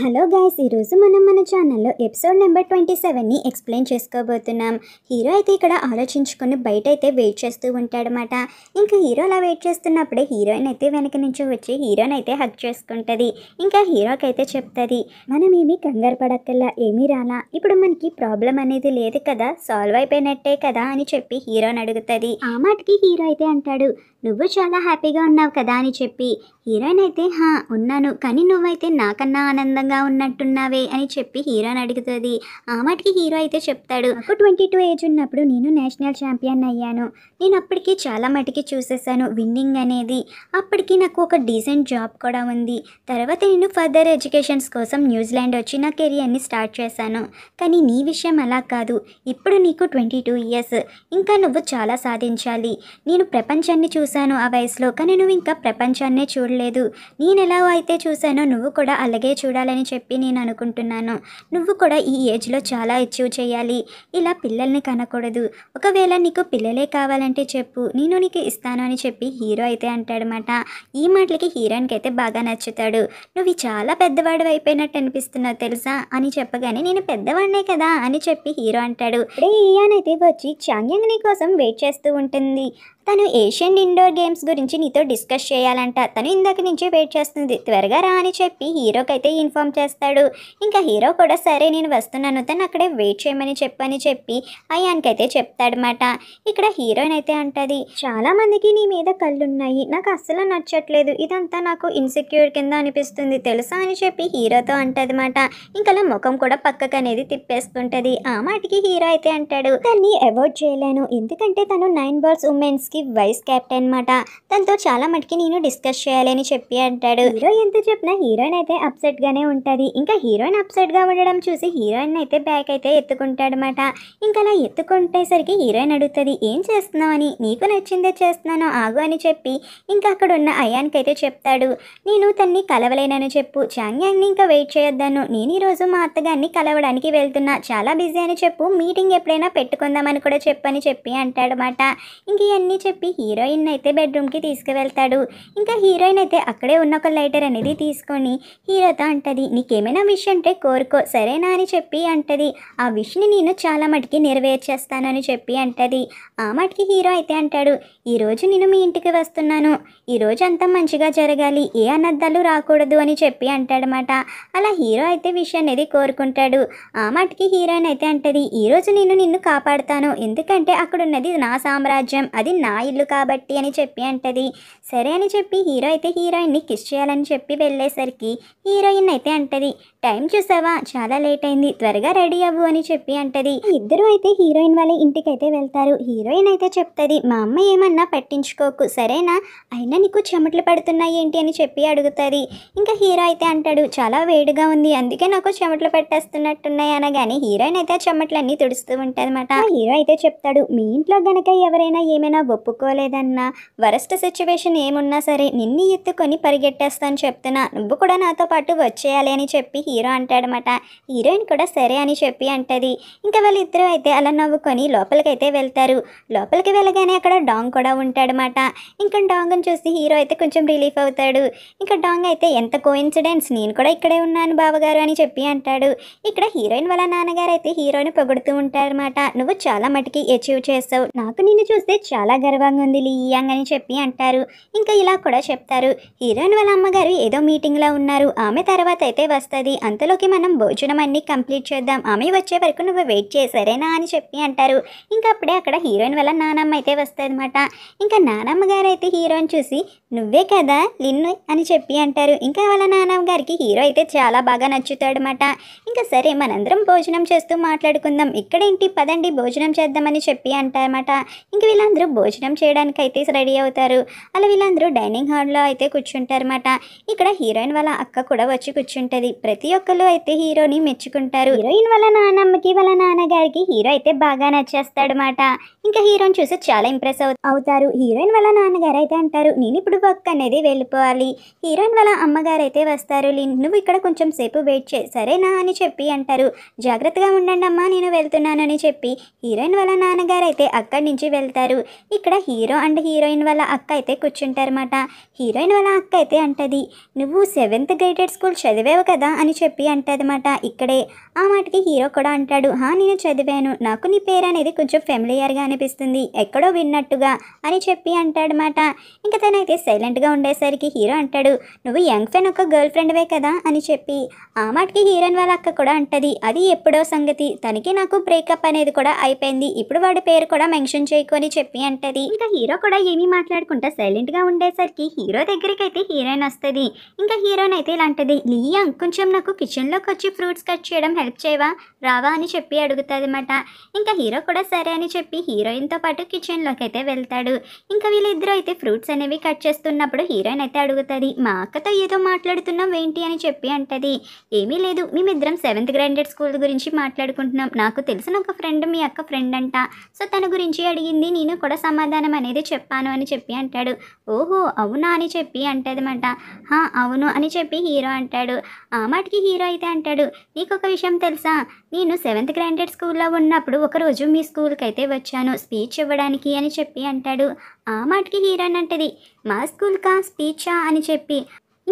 Hello guys ఈరోజు మనం మన ఛానల్లో ఎపిసోడ్ నెంబర్ ట్వంటీ సెవెన్ని ఎక్స్ప్లెయిన్ చేసుకోబోతున్నాం హీరో అయితే ఇక్కడ ఆలోచించుకొని బయట అయితే వెయిట్ చేస్తూ ఉంటాడనమాట ఇంకా హీరో అలా వెయిట్ చేస్తున్నప్పుడే హీరోయిన్ అయితే వెనక నుంచి వచ్చి హీరోయిన్ అయితే హక్ చేసుకుంటుంది ఇంకా హీరోకి అయితే చెప్తుంది మనం ఏమీ కంగారు పడక్కల్లా ఏమీ రాలా ఇప్పుడు మనకి ప్రాబ్లం అనేది లేదు కదా సాల్వ్ అయిపోయినట్టే కదా అని చెప్పి హీరోని అడుగుతుంది ఆ మాటకి హీరో అయితే అంటాడు నువ్వు చాలా హ్యాపీగా ఉన్నావు కదా అని చెప్పి హీరోయిన్ అయితే హా ఉన్నాను కానీ నువ్వైతే నాకన్నా ఆనందం అందంగా ఉన్నట్టున్నావే అని చెప్పి హీరోని అడుగుతుంది ఆ మాటకి హీరో అయితే చెప్తాడు నాకు ట్వంటీ టూ ఏజ్ ఉన్నప్పుడు నేను నేషనల్ ఛాంపియన్ అయ్యాను నేను అప్పటికి చాలా మటుకి చూసేసాను విన్నింగ్ అనేది అప్పటికి నాకు ఒక డీసెంట్ జాబ్ కూడా ఉంది తర్వాత నేను ఫర్దర్ ఎడ్యుకేషన్స్ కోసం న్యూజిలాండ్ వచ్చి నా కెరియర్ని స్టార్ట్ చేశాను కానీ నీ విషయం అలా కాదు ఇప్పుడు నీకు ట్వంటీ టూ ఇయర్స్ ఇంకా నువ్వు చాలా సాధించాలి నేను ప్రపంచాన్ని చూశాను ఆ వయసులో కానీ నువ్వు ఇంకా ప్రపంచాన్నే చూడలేదు నేను ఎలా అయితే చూశానో నువ్వు కూడా అలాగే చూడాలి చేయాలని చెప్పి నేను అనుకుంటున్నాను నువ్వు కూడా ఈ ఏజ్లో చాలా అచీవ్ చేయాలి ఇలా పిల్లల్ని కనకూడదు ఒకవేళ నీకు పిల్లలే కావాలంటే చెప్పు నేను నీకు ఇస్తాను అని చెప్పి హీరో అయితే అంటాడనమాట ఈ మాటలకి హీరోయిన్కి అయితే బాగా నచ్చుతాడు నువ్వు చాలా పెద్దవాడు అయిపోయినట్టు అనిపిస్తున్నావు తెలుసా అని చెప్పగానే నేను పెద్దవాడినే కదా అని చెప్పి హీరో అంటాడు ఇయాన్ అయితే వచ్చి చాంగ్యంగ్ నీ కోసం వెయిట్ చేస్తూ ఉంటుంది తను ఏషియన్ ఇండోర్ గేమ్స్ గురించి నీతో డిస్కస్ చేయాలంట తను ఇందాక నుంచి వెయిట్ చేస్తుంది త్వరగా రా అని చెప్పి హీరోకి అయితే ఇన్ఫామ్ చేస్తాడు ఇంకా హీరో కూడా సరే నేను వస్తున్నాను తను అక్కడే వెయిట్ చేయమని చెప్పని చెప్పి అయ్యానికైతే చెప్తాడనమాట ఇక్కడ హీరోయిన్ అయితే అంటది చాలా మందికి నీ మీద కళ్ళున్నాయి నాకు అస్సలు నచ్చట్లేదు ఇదంతా నాకు ఇన్సెక్యూర్ కింద అనిపిస్తుంది తెలుసా అని చెప్పి హీరోతో మాట ఇంకా ముఖం కూడా పక్కకు అనేది తిప్పేస్తుంటది ఆ మాటికి హీరో అయితే అంటాడు దాన్ని అవాయిడ్ చేయలేను ఎందుకంటే తను నైన్ బర్స్ ఉమెన్స్ కి వైస్ కెప్టెన్ అనమాట తనతో చాలా మటుకి నేను డిస్కస్ చేయాలని చెప్పి అంటాడు హీరో hmm. ఎంత చెప్పినా హీరోయిన్ అయితే అప్సెట్గానే ఉంటుంది ఇంకా హీరోయిన్ అప్సెట్గా ఉండడం చూసి హీరోయిన్ అయితే బ్యాక్ అయితే ఎత్తుకుంటాడు అనమాట ఇంకా అలా ఎత్తుకుంటేసరికి హీరోయిన్ అడుగుతుంది ఏం చేస్తున్నావు అని నీకు నచ్చిందే చేస్తున్నాను ఆగు అని చెప్పి ఇంకా అక్కడ ఉన్న అయితే చెప్తాడు నేను తన్ని కలవలేనని చెప్పు చాంగ్యాంగ్ని ఇంకా వెయిట్ చేయొద్దాను నేను ఈరోజు మా అత్తగారిని కలవడానికి వెళ్తున్నా చాలా బిజీ అని చెప్పు మీటింగ్ ఎప్పుడైనా పెట్టుకుందామని కూడా చెప్పని చెప్పి అంటాడు అనమాట ఇంక ఇవన్నీ చెప్పి హీరోయిన్ అయితే బెడ్రూమ్కి తీసుకువెళ్తాడు ఇంకా హీరోయిన్ అయితే అక్కడే ఉన్న ఒక లైటర్ అనేది తీసుకొని హీరోతో అంటది నీకేమైనా విష్ అంటే కోరుకో సరేనా అని చెప్పి అంటది ఆ విష్ని నేను చాలా మటుకి నెరవేర్చేస్తానని చెప్పి అంటది ఆ మటుకి హీరో అయితే అంటాడు ఈరోజు నేను మీ ఇంటికి వస్తున్నాను ఈరోజు అంతా మంచిగా జరగాలి ఏ అనర్థాలు రాకూడదు అని చెప్పి అంటాడనమాట అలా హీరో అయితే విష్ అనేది కోరుకుంటాడు ఆ మటుకి హీరోయిన్ అయితే అంటది ఈరోజు నేను నిన్ను కాపాడుతాను ఎందుకంటే అక్కడ ఉన్నది నా సామ్రాజ్యం అది నా నా ఇల్లు కాబట్టి అని చెప్పి అంటది సరే అని చెప్పి హీరో అయితే హీరోయిన్ని కిస్ చేయాలని చెప్పి వెళ్ళేసరికి హీరోయిన్ అయితే అంటది టైం చూసావా చాలా లేట్ అయింది త్వరగా రెడీ అవ్వు అని చెప్పి అంటది ఇద్దరు అయితే హీరోయిన్ వాళ్ళ అయితే వెళ్తారు హీరోయిన్ అయితే చెప్తుంది మా అమ్మ ఏమన్నా పట్టించుకోకు సరేనా అయినా నీకు చెమటలు పడుతున్నాయి ఏంటి అని చెప్పి అడుగుతుంది ఇంకా హీరో అయితే అంటాడు చాలా వేడిగా ఉంది అందుకే నాకు చెమటలు పట్టేస్తున్నట్టున్నాయి అనగానే హీరోయిన్ అయితే చెమటలన్నీ తుడుస్తూ ఉంటుంది హీరో అయితే చెప్తాడు మీ ఇంట్లో గనక ఎవరైనా ఏమైనా ఒప్పుకోలేదన్న వరస్ట్ సిచ్యువేషన్ ఏమున్నా సరే నిన్ను ఎత్తుకొని పరిగెట్టేస్తాను చెప్తున్నా నువ్వు కూడా నాతో పాటు వచ్చేయాలి అని చెప్పి హీరో అంటాడనమాట హీరోయిన్ కూడా సరే అని చెప్పి అంటది ఇంకా వాళ్ళిద్దరూ అయితే అలా నవ్వుకొని లోపలికైతే వెళ్తారు లోపలికి వెళ్ళగానే అక్కడ డాంగ్ కూడా ఉంటాడనమాట ఇంకా డాంగ్ని చూసి హీరో అయితే కొంచెం రిలీఫ్ అవుతాడు ఇంకా డాంగ్ అయితే ఎంత ఇన్సిడెంట్స్ నేను కూడా ఇక్కడే ఉన్నాను బావగారు అని చెప్పి అంటాడు ఇక్కడ హీరోయిన్ వాళ్ళ నాన్నగారు అయితే హీరోని పొగుడుతూ ఉంటారన్నమాట నువ్వు చాలా మటుకి అచీవ్ చేస్తావు నాకు నిన్ను చూస్తే చాలా గర్వంగా ఉంది అని చెప్పి అంటారు ఇంకా ఇలా కూడా చెప్తారు హీరోయిన్ వాళ్ళ అమ్మగారు ఏదో మీటింగ్లో ఉన్నారు ఆమె తర్వాత అయితే వస్తుంది అంతలోకి మనం భోజనం అన్నీ కంప్లీట్ చేద్దాం ఆమె వచ్చే వరకు నువ్వు వెయిట్ చేసారేనా అని చెప్పి అంటారు ఇంకా అప్పుడే అక్కడ హీరోయిన్ వాళ్ళ నానమ్మ అయితే వస్తుంది అనమాట ఇంకా నానమ్మ గారు అయితే హీరోయిన్ చూసి నువ్వే కదా లిన్ను అని చెప్పి అంటారు ఇంకా వాళ్ళ నానమ్మ గారికి హీరో అయితే చాలా బాగా నచ్చుతాడు అనమాట ఇంకా సరే మనందరం భోజనం చేస్తూ మాట్లాడుకుందాం ఇక్కడేంటి పదండి భోజనం చేద్దామని చెప్పి అంటారన్నమాట ఇంక వీళ్ళందరూ భోజనం భోజనం చేయడానికి అయితే రెడీ అవుతారు అలా వీళ్ళందరూ డైనింగ్ హాల్లో అయితే కూర్చుంటారు అనమాట ఇక్కడ హీరోయిన్ వాళ్ళ అక్క కూడా వచ్చి కూర్చుంటది ప్రతి ఒక్కరు అయితే హీరోని మెచ్చుకుంటారు హీరోయిన్ వాళ్ళ నాన్నమ్మకి వాళ్ళ నాన్నగారికి హీరో అయితే బాగా నచ్చేస్తాడు అనమాట ఇంకా హీరోని చూసి చాలా ఇంప్రెస్ అవుతారు హీరోయిన్ వాళ్ళ నాన్నగారు అయితే అంటారు నేను ఇప్పుడు వర్క్ అనేది వెళ్ళిపోవాలి హీరోయిన్ వాళ్ళ అమ్మగారు అయితే వస్తారు నువ్వు ఇక్కడ కొంచెం సేపు వెయిట్ చే సరేనా అని చెప్పి అంటారు జాగ్రత్తగా ఉండండి అమ్మా నేను వెళ్తున్నాను అని చెప్పి హీరోయిన్ వాళ్ళ నాన్నగారు అయితే అక్కడి నుంచి వెళ్తారు ఇక్కడ ఇక్కడ హీరో అండ్ హీరోయిన్ వాళ్ళ అక్క అయితే కూర్చుంటారన్నమాట హీరోయిన్ వాళ్ళ అక్క అయితే అంటది నువ్వు సెవెంత్ గ్రేడెడ్ స్కూల్ చదివావు కదా అని చెప్పి అంటదన్నమాట ఇక్కడే ఆ మాటకి హీరో కూడా అంటాడు హా నేను చదివాను నాకు నీ పేరు అనేది కొంచెం ఫెమిలియర్గా అనిపిస్తుంది ఎక్కడో విన్నట్టుగా అని చెప్పి అంటాడనమాట ఇంకా తనైతే సైలెంట్గా ఉండేసరికి హీరో అంటాడు నువ్వు యంగ్ ఫ్రెండ్ ఒక గర్ల్ ఫ్రెండ్వే కదా అని చెప్పి ఆ మాటకి హీరోయిన్ వాళ్ళ అక్క కూడా అంటది అది ఎప్పుడో సంగతి తనకి నాకు బ్రేకప్ అనేది కూడా అయిపోయింది ఇప్పుడు వాడి పేరు కూడా మెన్షన్ చేయకు అని చెప్పి అంటది ఉంటుంది ఇంకా హీరో కూడా ఏమీ మాట్లాడుకుంటా సైలెంట్ గా ఉండేసరికి హీరో దగ్గరికి అయితే హీరోయిన్ వస్తుంది ఇంకా హీరోయిన్ అయితే ఇలాంటిది లియా కొంచెం నాకు కిచెన్ లోకి వచ్చి ఫ్రూట్స్ కట్ చేయడం హెల్ప్ చేయవా రావా అని చెప్పి అడుగుతుంది అనమాట ఇంకా హీరో కూడా సరే అని చెప్పి హీరోయిన్ తో పాటు కిచెన్ లోకి అయితే వెళ్తాడు ఇంకా వీళ్ళిద్దరూ అయితే ఫ్రూట్స్ అనేవి కట్ చేస్తున్నప్పుడు హీరోయిన్ అయితే అడుగుతుంది మా అక్కతో ఏదో మాట్లాడుతున్నాం ఏంటి అని చెప్పి అంటది ఏమీ లేదు మేమిద్దరం సెవెంత్ గ్రాండెడ్ స్కూల్ గురించి మాట్లాడుకుంటున్నాం నాకు తెలిసిన ఒక ఫ్రెండ్ మీ అక్క ఫ్రెండ్ అంట సో తన గురించి అడిగింది నేను కూడా సమాధానం సమాధానం అనేది చెప్పాను అని చెప్పి అంటాడు ఓహో అవునా అని చెప్పి అంటదన్నమాట హా అవును అని చెప్పి హీరో అంటాడు ఆ మాటకి హీరో అయితే అంటాడు నీకు ఒక విషయం తెలుసా నేను సెవెంత్ గ్రాండెడ్ స్కూల్లో ఉన్నప్పుడు ఒకరోజు మీ స్కూల్కి అయితే వచ్చాను స్పీచ్ ఇవ్వడానికి అని చెప్పి అంటాడు ఆ హీరో అని అంటది మా స్కూల్కా స్పీచా అని చెప్పి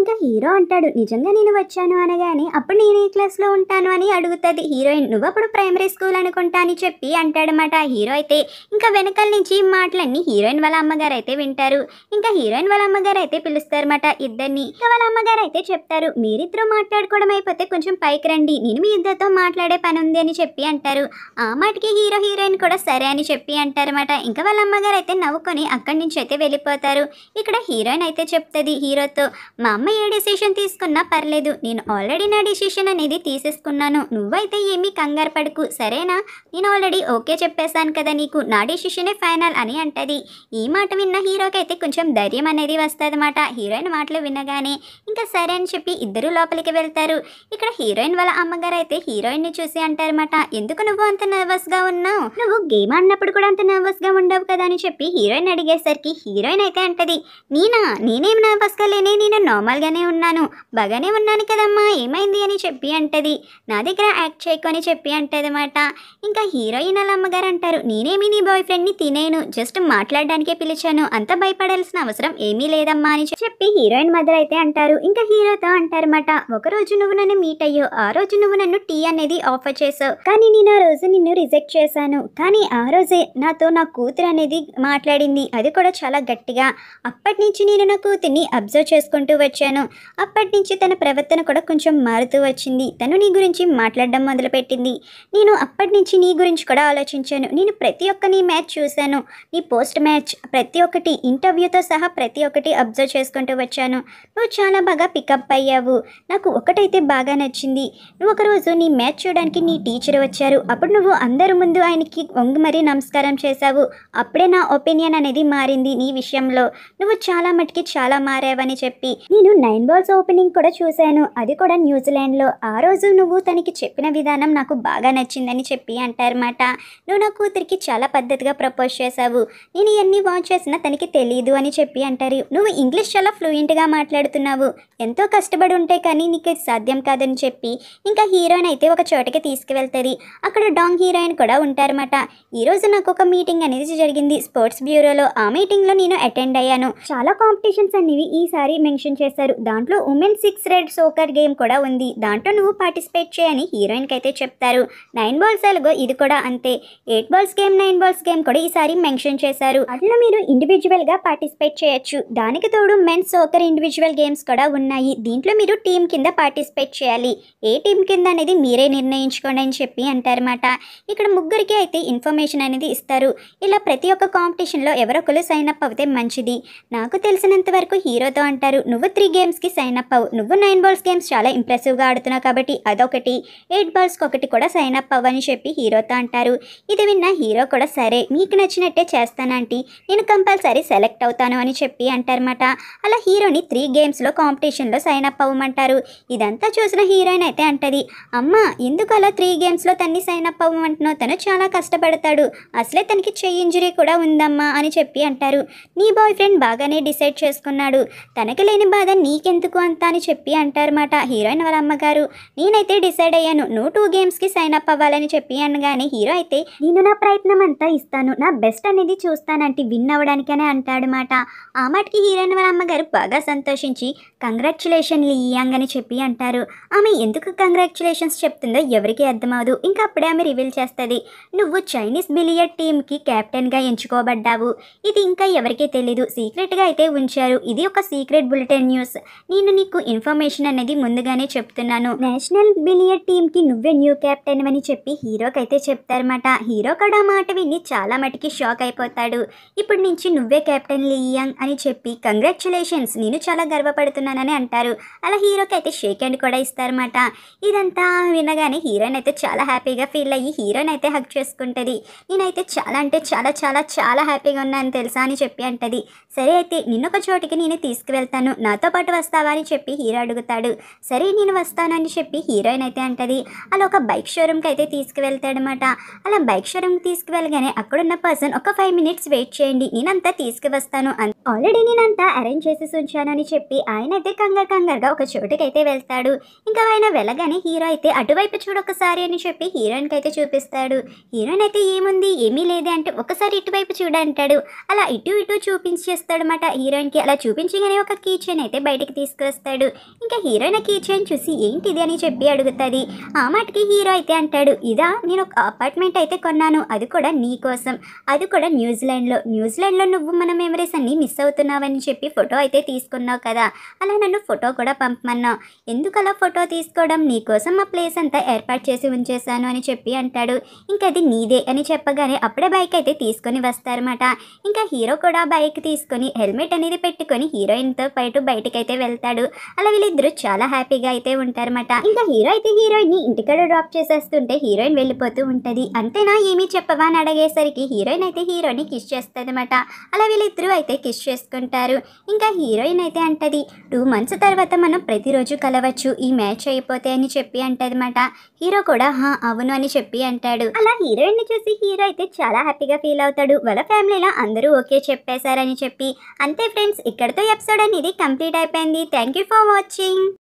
ఇంకా హీరో అంటాడు నిజంగా నేను వచ్చాను అనగానే అప్పుడు నేను ఏ క్లాస్లో ఉంటాను అని అడుగుతుంది హీరోయిన్ నువ్వు అప్పుడు ప్రైమరీ స్కూల్ అనుకుంటా అని చెప్పి అంటాడనమాట హీరో అయితే ఇంకా వెనకాల నుంచి మాటలన్నీ హీరోయిన్ వాళ్ళ అమ్మగారు అయితే వింటారు ఇంకా హీరోయిన్ వాళ్ళ అమ్మగారు అయితే పిలుస్తారన్నమాట ఇద్దరిని వాళ్ళ అమ్మగారు అయితే చెప్తారు మీరిద్దరూ మాట్లాడుకోవడం అయిపోతే కొంచెం పైకి రండి నేను మీ ఇద్దరితో మాట్లాడే పని ఉంది అని చెప్పి అంటారు ఆ మాటకి హీరో హీరోయిన్ కూడా సరే అని చెప్పి అంటారన్నమాట ఇంకా వాళ్ళ అమ్మగారు అయితే నవ్వుకొని అక్కడి నుంచి అయితే వెళ్ళిపోతారు ఇక్కడ హీరోయిన్ అయితే చెప్తుంది హీరోతో మా అమ్మ అమ్మ ఏ డెసిషన్ తీసుకున్నా పర్లేదు నేను ఆల్రెడీ నా డెసిషన్ అనేది తీసేసుకున్నాను నువ్వైతే ఏమీ కంగారు పడుకు సరేనా నేను ఆల్రెడీ ఓకే చెప్పేశాను కదా నీకు నా డెసిషనే ఫైనల్ అని అంటది ఈ మాట విన్న హీరోకి అయితే కొంచెం ధైర్యం అనేది వస్తుంది అనమాట హీరోయిన్ మాటలు వినగానే ఇంకా సరే అని చెప్పి ఇద్దరు లోపలికి వెళ్తారు ఇక్కడ హీరోయిన్ వాళ్ళ అమ్మగారు అయితే హీరోయిన్ని చూసి అంటారన్నమాట ఎందుకు నువ్వు అంత నర్వస్గా ఉన్నావు నువ్వు గేమ్ ఆడినప్పుడు కూడా అంత నర్వస్గా ఉండవు కదా అని చెప్పి హీరోయిన్ అడిగేసరికి హీరోయిన్ అయితే అంటది నేనా నేనేం నర్వస్గా లేనే నేను నార్మల్ నార్మల్గానే ఉన్నాను బాగానే ఉన్నాను కదమ్మా ఏమైంది అని చెప్పి అంటది నా దగ్గర యాక్ట్ చేయకొని చెప్పి అంటదన్నమాట ఇంకా హీరోయిన్ వాళ్ళ అమ్మగారు అంటారు నేనేమి నీ బాయ్ ఫ్రెండ్ని తినేను జస్ట్ మాట్లాడడానికే పిలిచాను అంత భయపడాల్సిన అవసరం ఏమీ లేదమ్మా అని చెప్పి హీరోయిన్ మదర్ అయితే అంటారు ఇంకా హీరోతో అంటారన్నమాట ఒకరోజు నువ్వు నన్ను మీట్ అయ్యో ఆ రోజు నువ్వు నన్ను టీ అనేది ఆఫర్ చేసావు కానీ నేను ఆ రోజు నిన్ను రిజెక్ట్ చేశాను కానీ ఆ రోజే నాతో నా కూతురు అనేది మాట్లాడింది అది కూడా చాలా గట్టిగా అప్పటి నుంచి నేను నా కూతుర్ని అబ్జర్వ్ చేసుకుంటూ వచ్చాను వచ్చాను అప్పటి నుంచి తన ప్రవర్తన కూడా కొంచెం మారుతూ వచ్చింది తను నీ గురించి మాట్లాడడం మొదలుపెట్టింది నేను అప్పటి నుంచి నీ గురించి కూడా ఆలోచించాను నేను ప్రతి ఒక్క నీ మ్యాచ్ చూశాను నీ పోస్ట్ మ్యాచ్ ప్రతి ఒక్కటి ఇంటర్వ్యూతో సహా ప్రతి ఒక్కటి అబ్జర్వ్ చేసుకుంటూ వచ్చాను నువ్వు చాలా బాగా పికప్ అయ్యావు నాకు ఒకటైతే బాగా నచ్చింది నువ్వు ఒకరోజు నీ మ్యాచ్ చూడడానికి నీ టీచర్ వచ్చారు అప్పుడు నువ్వు అందరి ముందు ఆయనకి వంగి మరీ నమస్కారం చేశావు అప్పుడే నా ఒపీనియన్ అనేది మారింది నీ విషయంలో నువ్వు చాలా మటుకి చాలా మారావని చెప్పి నేను నేను నైన్ బాల్స్ ఓపెనింగ్ కూడా చూశాను అది కూడా న్యూజిలాండ్లో ఆ రోజు నువ్వు తనకి చెప్పిన విధానం నాకు బాగా నచ్చిందని చెప్పి అంటారన్నమాట నువ్వు నా కూతురికి చాలా పద్ధతిగా ప్రపోజ్ చేశావు నేను ఎన్ని వాచ్ చేసినా తనకి తెలియదు అని చెప్పి అంటారు నువ్వు ఇంగ్లీష్ చాలా ఫ్లూయెంట్గా మాట్లాడుతున్నావు ఎంతో కష్టపడి ఉంటే కానీ నీకు సాధ్యం కాదని చెప్పి ఇంకా హీరోయిన్ అయితే ఒక చోటకి తీసుకువెళ్తుంది అక్కడ డాంగ్ హీరోయిన్ కూడా ఉంటారన్నమాట ఈరోజు నాకు ఒక మీటింగ్ అనేది జరిగింది స్పోర్ట్స్ బ్యూరోలో ఆ మీటింగ్లో నేను అటెండ్ అయ్యాను చాలా కాంపిటీషన్స్ అనేవి ఈసారి మెన్షన్ చేశాను చేశారు దాంట్లో women six red soccer game కూడా ఉంది దాంట్లో నువ్వు పార్టిసిపేట్ చేయని హీరోయిన్కి అయితే చెప్తారు నైన్ బాల్స్ అలాగో ఇది కూడా అంతే eight balls game nine balls game కూడా ఈసారి మెన్షన్ చేశారు అట్లా మీరు ఇండివిజువల్ గా పార్టిసిపేట్ చేయొచ్చు దానికి తోడు మెన్ సోకర్ ఇండివిజువల్ గేమ్స్ కూడా ఉన్నాయి దీంట్లో మీరు టీం కింద పార్టిసిపేట్ చేయాలి ఏ టీం కింద అనేది మీరే నిర్ణయించుకోండి అని చెప్పి అంటారన్నమాట ఇక్కడ ముగ్గురికి అయితే ఇన్ఫర్మేషన్ అనేది ఇస్తారు ఇలా ప్రతి ఒక్క కాంపిటీషన్లో ఎవరొకరు సైన్ అప్ అవుతే మంచిది నాకు తెలిసినంత వరకు హీరోతో అంటారు నువ్వు త్రీ గేమ్స్కి సైన్ అప్ అవ్వు నువ్వు నైన్ బాల్స్ గేమ్స్ చాలా ఇంప్రెసివ్గా ఆడుతున్నావు కాబట్టి అదొకటి ఎయిట్ బాల్స్కి ఒకటి కూడా సైన్ అప్ అవ్వని చెప్పి హీరోతో అంటారు ఇది విన్న హీరో కూడా సరే మీకు నచ్చినట్టే చేస్తానంటీ నేను కంపల్సరీ సెలెక్ట్ అవుతాను అని చెప్పి అంటారన్నమాట అలా హీరోని త్రీ గేమ్స్లో కాంపిటీషన్లో సైన్ అప్ అవ్వమంటారు ఇదంతా చూసిన హీరోయిన్ అయితే అంటది అమ్మ ఎందుకు అలా త్రీ గేమ్స్లో తన్ని సైన్ అప్ అవ్వమంటున్నావు తను చాలా కష్టపడతాడు అసలే తనకి చెయ్యి ఇంజరీ కూడా ఉందమ్మా అని చెప్పి అంటారు నీ బాయ్ ఫ్రెండ్ బాగానే డిసైడ్ చేసుకున్నాడు తనకి లేని బాధ నీకెందుకు అంత అని చెప్పి అంటారన్నమాట హీరోయిన్ వాళ్ళ అమ్మగారు నేనైతే డిసైడ్ అయ్యాను నువ్వు టూ గేమ్స్కి సైన్ అప్ అవ్వాలని చెప్పి అనగానే హీరో అయితే నేను నా ప్రయత్నం అంతా ఇస్తాను నా బెస్ట్ అనేది చూస్తానంటే విన్ అవ్వడానికనే అంటాడనమాట ఆ మాటకి హీరోయిన్ వాళ్ళ అమ్మగారు బాగా సంతోషించి కంగ్రాచులేషన్లు ఇయ్యాంగ్ అని చెప్పి అంటారు ఆమె ఎందుకు కంగ్రాచులేషన్స్ చెప్తుందో ఎవరికీ అర్థమవదు ఇంకా అప్పుడే ఆమె రివీల్ చేస్తుంది నువ్వు చైనీస్ బిలియర్డ్ టీమ్కి గా ఎంచుకోబడ్డావు ఇది ఇంకా ఎవరికీ తెలీదు సీక్రెట్గా అయితే ఉంచారు ఇది ఒక సీక్రెట్ బులెటిన్ న్యూస్ ఛాన్సెస్ నేను నీకు ఇన్ఫర్మేషన్ అనేది ముందుగానే చెప్తున్నాను నేషనల్ బిలియర్ కి నువ్వే న్యూ కెప్టెన్ అని చెప్పి హీరోకి అయితే చెప్తారన్నమాట హీరో కూడా మాట విని చాలా మటుకి షాక్ అయిపోతాడు ఇప్పుడు నుంచి నువ్వే కెప్టెన్ లియాంగ్ అని చెప్పి కంగ్రాచులేషన్స్ నేను చాలా గర్వపడుతున్నానని అంటారు అలా హీరోకి అయితే షేక్ హ్యాండ్ కూడా ఇస్తారన్నమాట ఇదంతా వినగానే హీరోయిన్ అయితే చాలా హ్యాపీగా ఫీల్ అయ్యి హీరోయిన్ అయితే హక్ చేసుకుంటుంది నేనైతే చాలా అంటే చాలా చాలా చాలా హ్యాపీగా ఉన్నాను తెలుసా అని చెప్పి అంటది సరే అయితే నిన్నొక చోటికి నేను తీసుకువెళ్తాను నాతో పాటు వస్తావా అని చెప్పి హీరో అడుగుతాడు సరే నేను వస్తాను అని చెప్పి హీరోయిన్ అయితే అంటది అలా ఒక బైక్ షోరూమ్కి అయితే తీసుకువెళ్తాడనమాట అలా బైక్ షోరూమ్కి తీసుకువెళ్ళగానే ఉన్న పర్సన్ ఒక ఫైవ్ మినిట్స్ వెయిట్ చేయండి నేనంతా తీసుకువస్తాను ఆల్రెడీ నేనంతా అరేంజ్ చేసి ఉంచాను అని చెప్పి ఆయన అయితే కంగారు కంగారుగా ఒక అయితే వెళ్తాడు ఇంకా ఆయన వెళ్ళగానే హీరో అయితే అటువైపు చూడొకసారి అని చెప్పి హీరోయిన్కి అయితే చూపిస్తాడు హీరోయిన్ అయితే ఏముంది ఏమీ లేదే అంటే ఒకసారి ఇటువైపు చూడంటాడు అలా ఇటు ఇటు చూపించేస్తాడనమాట హీరోయిన్కి అలా చూపించగానే ఒక కీచెన్ అయితే బయటికి తీసుకొస్తాడు ఇంకా హీరోయిన్ కిచెన్ చూసి ఏంటిది అని చెప్పి అడుగుతుంది ఆ మాటకి హీరో అయితే అంటాడు ఇదా నేను ఒక అపార్ట్మెంట్ అయితే కొన్నాను అది కూడా నీ కోసం అది కూడా న్యూజిలాండ్లో న్యూజిలాండ్లో నువ్వు మన మెమరీస్ అన్నీ మిస్ అవుతున్నావని చెప్పి ఫోటో అయితే తీసుకున్నావు కదా అలా నన్ను ఫోటో కూడా పంపమన్నావు ఎందుకు అలా ఫోటో తీసుకోవడం నీ కోసం ఆ ప్లేస్ అంతా ఏర్పాటు చేసి ఉంచేశాను అని చెప్పి అంటాడు ఇంకా అది నీదే అని చెప్పగానే అప్పుడే బైక్ అయితే తీసుకొని వస్తారన్నమాట ఇంకా హీరో కూడా బైక్ తీసుకొని హెల్మెట్ అనేది పెట్టుకొని హీరోయిన్తో పాటు బయట అయితే వెళ్తాడు అలా వీళ్ళిద్దరు చాలా హ్యాపీగా అయితే ఉంటారన్నమాట ఇంకా హీరో అయితే హీరోయిన్ ని ఇంటికాడ డ్రాప్ చేసేస్తుంటే హీరోయిన్ వెళ్ళిపోతూ ఉంటది అంతేనా ఏమీ చెప్పవా అని అడిగేసరికి హీరోయిన్ అయితే హీరోని కిస్ అనమాట అలా వీళ్ళిద్దరూ అయితే కిస్ చేసుకుంటారు ఇంకా హీరోయిన్ అయితే అంటది టూ మంత్స్ తర్వాత మనం ప్రతిరోజు కలవచ్చు ఈ మ్యాచ్ అయిపోతే అని చెప్పి అంటదన్నమాట హీరో కూడా హా అవును అని చెప్పి అంటాడు అలా హీరోయిన్ ని చూసి హీరో అయితే చాలా హ్యాపీగా ఫీల్ అవుతాడు వాళ్ళ ఫ్యామిలీలో అందరూ ఓకే చెప్పేశారని చెప్పి అంతే ఫ్రెండ్స్ ఇక్కడతో ఎపిసోడ్ అనేది complete happened. Thank you for watching.